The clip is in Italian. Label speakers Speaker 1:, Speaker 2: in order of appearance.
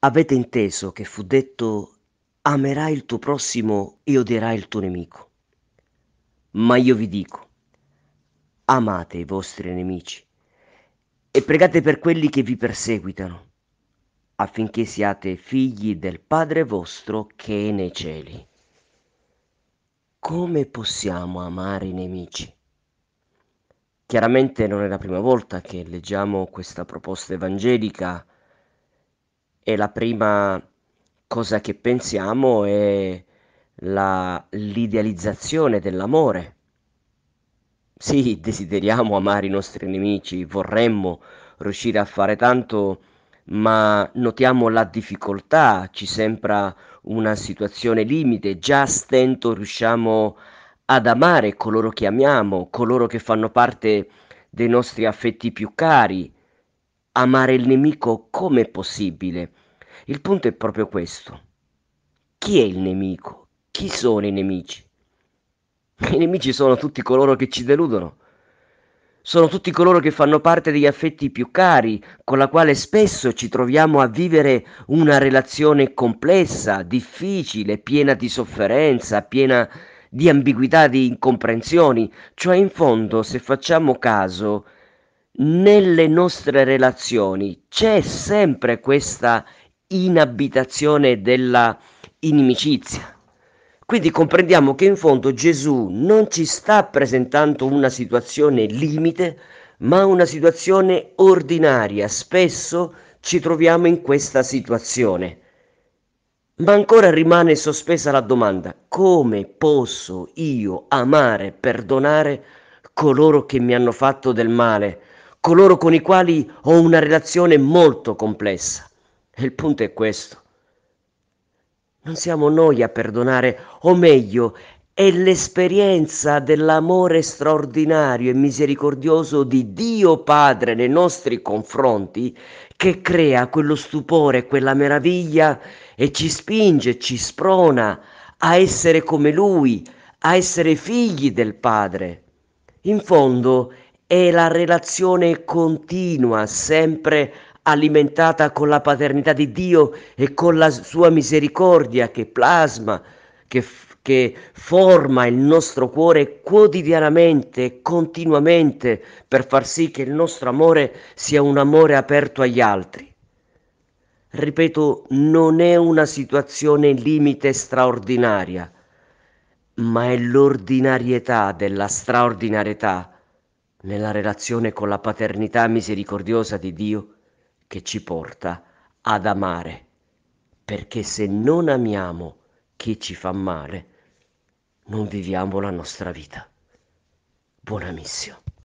Speaker 1: Avete inteso che fu detto amerai il tuo prossimo e odierai il tuo nemico. Ma io vi dico, amate i vostri nemici e pregate per quelli che vi perseguitano, affinché siate figli del Padre vostro che è nei cieli. Come possiamo amare i nemici? Chiaramente non è la prima volta che leggiamo questa proposta evangelica e la prima cosa che pensiamo è la, l'idealizzazione dell'amore. Sì, desideriamo amare i nostri nemici, vorremmo riuscire a fare tanto, ma notiamo la difficoltà, ci sembra una situazione limite, già a stento riusciamo ad amare coloro che amiamo, coloro che fanno parte dei nostri affetti più cari, amare il nemico come possibile. Il punto è proprio questo. Chi è il nemico? Chi sono i nemici? I nemici sono tutti coloro che ci deludono. Sono tutti coloro che fanno parte degli affetti più cari, con la quale spesso ci troviamo a vivere una relazione complessa, difficile, piena di sofferenza, piena di ambiguità, di incomprensioni. Cioè, in fondo, se facciamo caso, nelle nostre relazioni c'è sempre questa inabitazione della inimicizia. Quindi comprendiamo che in fondo Gesù non ci sta presentando una situazione limite, ma una situazione ordinaria. Spesso ci troviamo in questa situazione. Ma ancora rimane sospesa la domanda, come posso io amare, perdonare coloro che mi hanno fatto del male? coloro con i quali ho una relazione molto complessa. E il punto è questo. Non siamo noi a perdonare, o meglio, è l'esperienza dell'amore straordinario e misericordioso di Dio Padre nei nostri confronti che crea quello stupore, quella meraviglia e ci spinge, ci sprona a essere come Lui, a essere figli del Padre. In fondo è la relazione continua, sempre alimentata con la paternità di Dio e con la sua misericordia che plasma, che, che forma il nostro cuore quotidianamente, continuamente, per far sì che il nostro amore sia un amore aperto agli altri. Ripeto, non è una situazione limite straordinaria, ma è l'ordinarietà della straordinarietà nella relazione con la paternità misericordiosa di Dio che ci porta ad amare. Perché se non amiamo chi ci fa male, non viviamo la nostra vita. Buona missione.